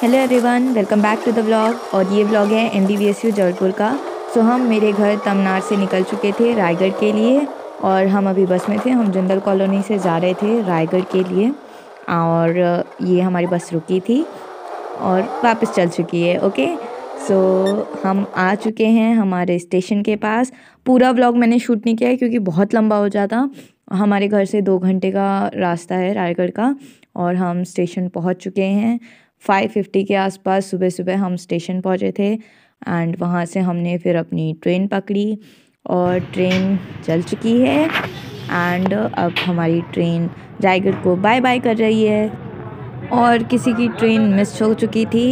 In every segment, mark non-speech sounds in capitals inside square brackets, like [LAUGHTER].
hello everyone welcome back to the blog और ये blog है एम बी जबलपुर का सो हम मेरे घर तमनार से निकल चुके थे रायगढ़ के लिए और हम अभी बस में थे हम जंदल कॉलोनी से जा रहे थे रायगढ़ के लिए और ये हमारी बस रुकी थी और वापस चल चुकी है ओके सो so, हम आ चुके हैं हमारे स्टेशन के पास पूरा ब्लॉग मैंने शूट नहीं किया है क्योंकि बहुत लंबा हो जाता हमारे घर से दो घंटे का रास्ता है रायगढ़ का और हम स्टेशन पहुंच चुके हैं फाइव फिफ्टी के आसपास सुबह सुबह हम स्टेशन पहुँचे थे एंड वहाँ से हमने फिर अपनी ट्रेन पकड़ी और ट्रेन चल चुकी है एंड अब हमारी ट्रेन रायगढ़ को बाय बाय कर रही है और किसी की ट्रेन मिस हो चुकी थी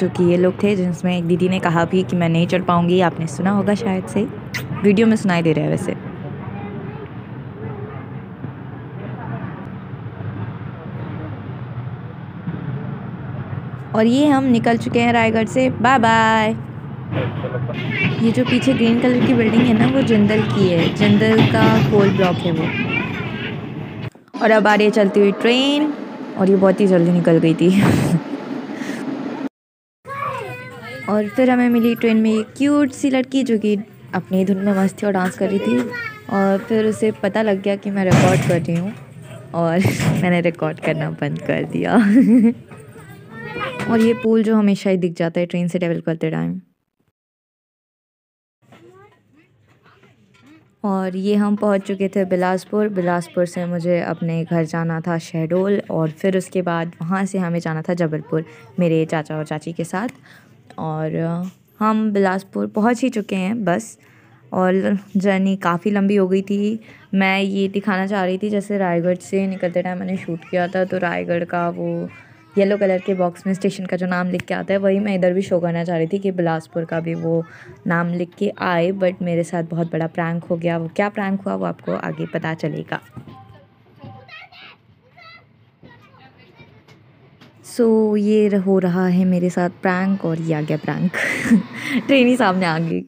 जो कि ये लोग थे जिसमें एक दीदी ने कहा भी कि मैं नहीं चढ़ पाऊँगी आपने सुना होगा शायद से वीडियो में सुनाई दे रहा है वैसे और ये हम निकल चुके हैं रायगढ़ से बाय बाय ये जो पीछे ग्रीन कलर की बिल्डिंग है ना वो जिंदल की है जिंदल का कोल ब्लॉक है वो और अब आ रही है चलती हुई ट्रेन और ये बहुत ही जल्दी निकल गई थी और फिर हमें मिली ट्रेन में ये क्यूट सी लड़की जो कि अपनी धुन में मस्त थी और डांस कर रही थी और फिर उसे पता लग गया कि मैं रिकॉर्ड कर रही हूँ और [LAUGHS] मैंने रिकॉर्ड करना बंद कर दिया [LAUGHS] और ये पूल जो हमेशा ही दिख जाता है ट्रेन से ट्रेवल करते टाइम और ये हम पहुंच चुके थे बिलासपुर बिलासपुर से मुझे अपने घर जाना था शहडोल और फिर उसके बाद वहाँ से हमें जाना था जबलपुर मेरे चाचा और चाची के साथ और हम बिलासपुर पहुंच ही चुके हैं बस और जर्नी काफ़ी लंबी हो गई थी मैं ये दिखाना चाह रही थी जैसे रायगढ़ से निकलते टाइम मैंने शूट किया था तो रायगढ़ का वो येलो कलर के बॉक्स में स्टेशन का जो नाम लिख के आता है वही मैं इधर भी शो करना चाह रही थी कि बिलासपुर का भी वो नाम लिख के आए बट मेरे साथ बहुत बड़ा प्रैंक हो गया वो क्या प्रैंक हुआ वो आपको आगे पता चलेगा सो so, ये हो रहा है मेरे साथ प्रैंक और ये आ गया प्रैंक ट्रेन [LAUGHS] ही सामने आ गई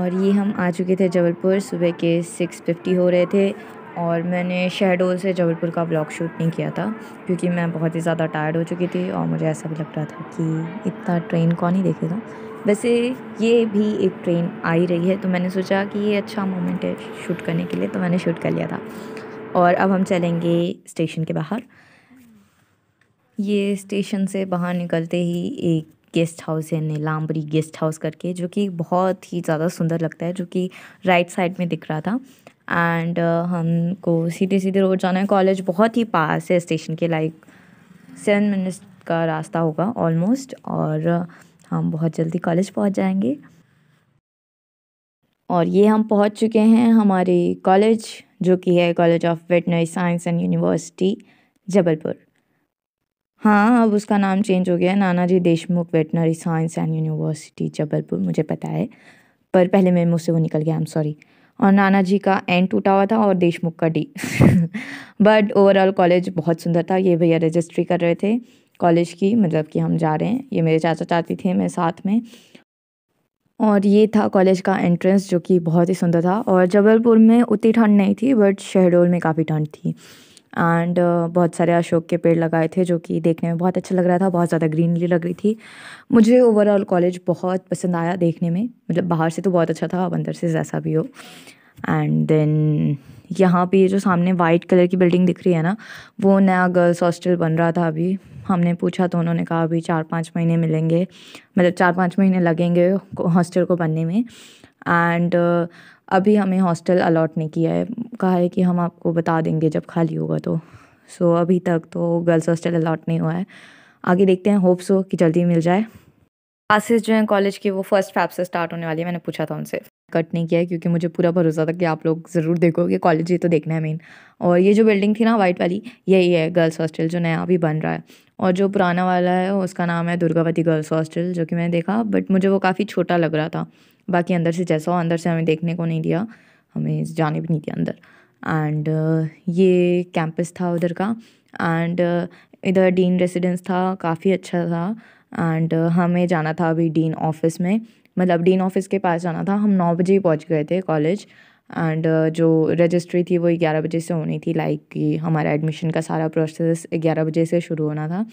और ये हम आ चुके थे जबलपुर सुबह के सिक्स फिफ्टी हो रहे थे और मैंने शहडोल से जबलपुर का ब्लॉग शूट नहीं किया था क्योंकि मैं बहुत ही ज़्यादा टायर्ड हो चुकी थी और मुझे ऐसा भी लग रहा था कि इतना ट्रेन कौन ही देखेगा वैसे ये भी एक ट्रेन आ ही रही है तो मैंने सोचा कि ये अच्छा मोमेंट है शूट करने के लिए तो मैंने शूट कर लिया था और अब हम चलेंगे स्टेशन के बाहर ये स्टेशन से बाहर निकलते ही एक गेस्ट हाउस है नीलाम्बरी गेस्ट हाउस करके जो कि बहुत ही ज़्यादा सुंदर लगता है जो कि राइट साइड में दिख रहा था एंड uh, हमको सीधे सीधे रोड जाना है कॉलेज बहुत ही पास है स्टेशन के लाइक सेवन मिनट्स का रास्ता होगा ऑलमोस्ट और uh, हम बहुत जल्दी कॉलेज पहुंच जाएंगे और ये हम पहुंच चुके हैं हमारे कॉलेज जो कि है college of veterinary science and university Jabalpur हाँ अब उसका नाम चेंज हो गया है जी Deshmukh veterinary science and university Jabalpur मुझे पता है पर पहले मेरे मुझसे वो निकल गया आई एम सॉरी और नाना जी का एंड टूटा हुआ था और देशमुख का डी बट ओवरऑल कॉलेज बहुत सुंदर था ये भैया रजिस्ट्री कर रहे थे कॉलेज की मतलब कि हम जा रहे हैं ये मेरे चाचा चाची थे मेरे साथ में और ये था कॉलेज का एंट्रेंस जो कि बहुत ही सुंदर था और जबलपुर में उतनी ठंड नहीं थी बट शहडोल में काफ़ी ठंड थी एंड uh, बहुत सारे अशोक के पेड़ लगाए थे जो कि देखने में बहुत अच्छा लग रहा था बहुत ज़्यादा ग्रीनरी लग रही थी मुझे ओवरऑल कॉलेज बहुत पसंद आया देखने में मतलब बाहर से तो बहुत अच्छा था अब अंदर से जैसा भी हो एंड देन यहाँ पे जो सामने वाइट कलर की बिल्डिंग दिख रही है ना वो नया गर्ल्स हॉस्टल बन रहा था अभी हमने पूछा तो उन्होंने कहा अभी चार पाँच महीने मिलेंगे मतलब चार पाँच महीने लगेंगे हॉस्टल को बनने में एंड uh, अभी हमें हॉस्टल अलॉट नहीं किया है कहा है कि हम आपको बता देंगे जब खाली होगा तो सो so, अभी तक तो गर्ल्स हॉस्टल अलाट नहीं हुआ है आगे देखते हैं होप सो कि जल्दी मिल जाए क्लासेस जो हैं कॉलेज की वो फर्स्ट फैप से स्टार्ट होने वाली है मैंने पूछा था उनसे कट नहीं किया है क्योंकि मुझे पूरा भरोसा था कि आप लोग ज़रूर देखोगे कॉलेज ही तो देखना है मेन और ये जो बिल्डिंग थी ना वाइट वाली यही है गर्ल्स हॉस्टल जो नया अभी बन रहा है और जो पुराना वाला है उसका नाम है दुर्गावती गर्ल्स हॉस्टल जो कि मैंने देखा बट मुझे वो काफ़ी छोटा लग रहा था बाकी अंदर से जैसा हो अंदर से हमें देखने को नहीं दिया हमें जाने भी नहीं दिया अंदर एंड uh, ये कैंपस था उधर का एंड uh, इधर डीन रेसिडेंस था काफ़ी अच्छा था एंड uh, हमें जाना था अभी डीन ऑफिस में मतलब डीन ऑफिस के पास जाना था हम नौ बजे ही पहुँच गए थे कॉलेज एंड जो रजिस्ट्री थी वो ग्यारह बजे से होनी थी लाइक like कि हमारा एडमिशन का सारा प्रोसेस ग्यारह बजे से शुरू होना था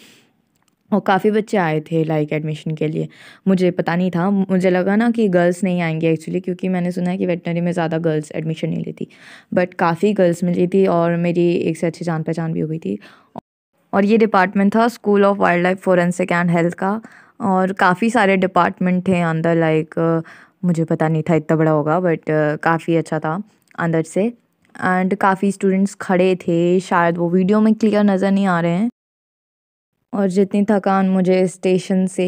और काफ़ी बच्चे आए थे लाइक एडमिशन के लिए मुझे पता नहीं था मुझे लगा ना कि गर्ल्स नहीं आएंगे एक्चुअली क्योंकि मैंने सुना है कि वेटनरी में ज़्यादा गर्ल्स एडमिशन नहीं लेती बट काफ़ी गर्ल्स मिली थी और मेरी एक से अच्छी जान पहचान भी हो गई थी और ये डिपार्टमेंट था school of wild life forensic and health का और काफ़ी सारे डिपार्टमेंट थे अंदर लाइक मुझे पता नहीं था इतना बड़ा होगा बट काफ़ी अच्छा था अंदर से एंड काफ़ी स्टूडेंट्स खड़े थे शायद वो वीडियो में क्लियर नज़र नहीं आ रहे हैं और जितनी थकान मुझे स्टेशन से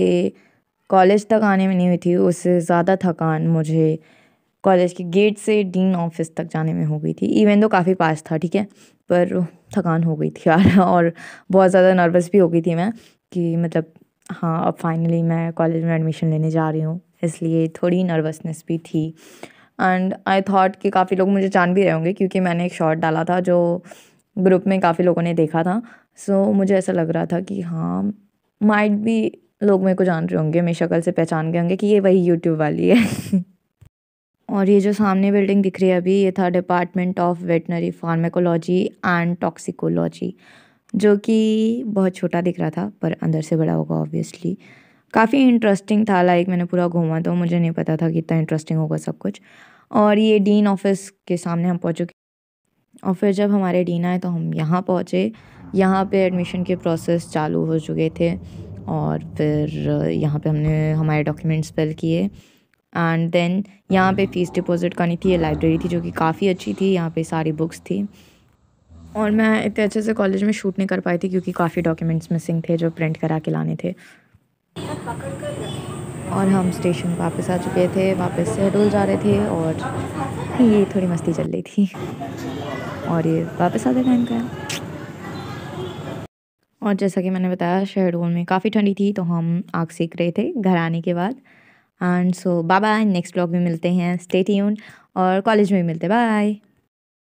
कॉलेज तक आने में नहीं हुई थी उससे ज़्यादा थकान मुझे कॉलेज के गेट से डीन ऑफिस तक जाने में हो गई थी इवन तो काफ़ी पास था ठीक है पर थकान हो गई थी [LAUGHS] यार और बहुत ज़्यादा नर्वस भी हो गई थी मैं कि मतलब हाँ अब फाइनली मैं कॉलेज में एडमिशन लेने जा रही हूँ इसलिए थोड़ी नर्वसनेस भी थी एंड आई थॉट कि काफ़ी लोग मुझे जान भी रहे होंगे क्योंकि मैंने एक शॉट डाला था जो ग्रुप में काफ़ी लोगों ने देखा था सो so, मुझे ऐसा लग रहा था कि हाँ माइट भी लोग मेरे को जान रहे होंगे मेरी शक्ल से पहचान गए होंगे कि ये वही यूट्यूब वाली है [LAUGHS] और ये जो सामने बिल्डिंग दिख रही है अभी ये था department of veterinary pharmacology and toxicology जो कि बहुत छोटा दिख रहा था पर अंदर से बड़ा होगा ऑब्वियसली काफ़ी इंटरेस्टिंग था लाइक मैंने पूरा घूमा तो मुझे नहीं पता था कि इतना इंटरेस्टिंग होगा सब कुछ और ये डीन ऑफिस के सामने हम पहुँच और फिर जब हमारे डीन आए तो हम यहाँ पहुँचे यहाँ पे एडमिशन के प्रोसेस चालू हो चुके थे और फिर यहाँ पे हमने हमारे डॉक्यूमेंट्स फिल किए एंड देन यहाँ पे फ़ीस डिपॉज़िट करनी थी ये लाइब्रेरी थी जो कि काफ़ी अच्छी थी यहाँ पे सारी बुक्स थी और मैं इतने अच्छे से कॉलेज में शूट नहीं कर पाई थी क्योंकि काफ़ी डॉक्यूमेंट्स मिसिंग थे जो प्रिंट करा के लाने थे और हम स्टेशन वापस आ चुके थे वापस शहडोल जा रहे थे और ये थोड़ी मस्ती चल रही थी और ये वापस आते टाइम का और जैसा कि मैंने बताया शहडोल में काफ़ी ठंडी थी तो हम आग सीख रहे थे घर आने के बाद and so bye bye next blog में मिलते हैं स्टे ट्यून और कॉलेज में मिलते बाय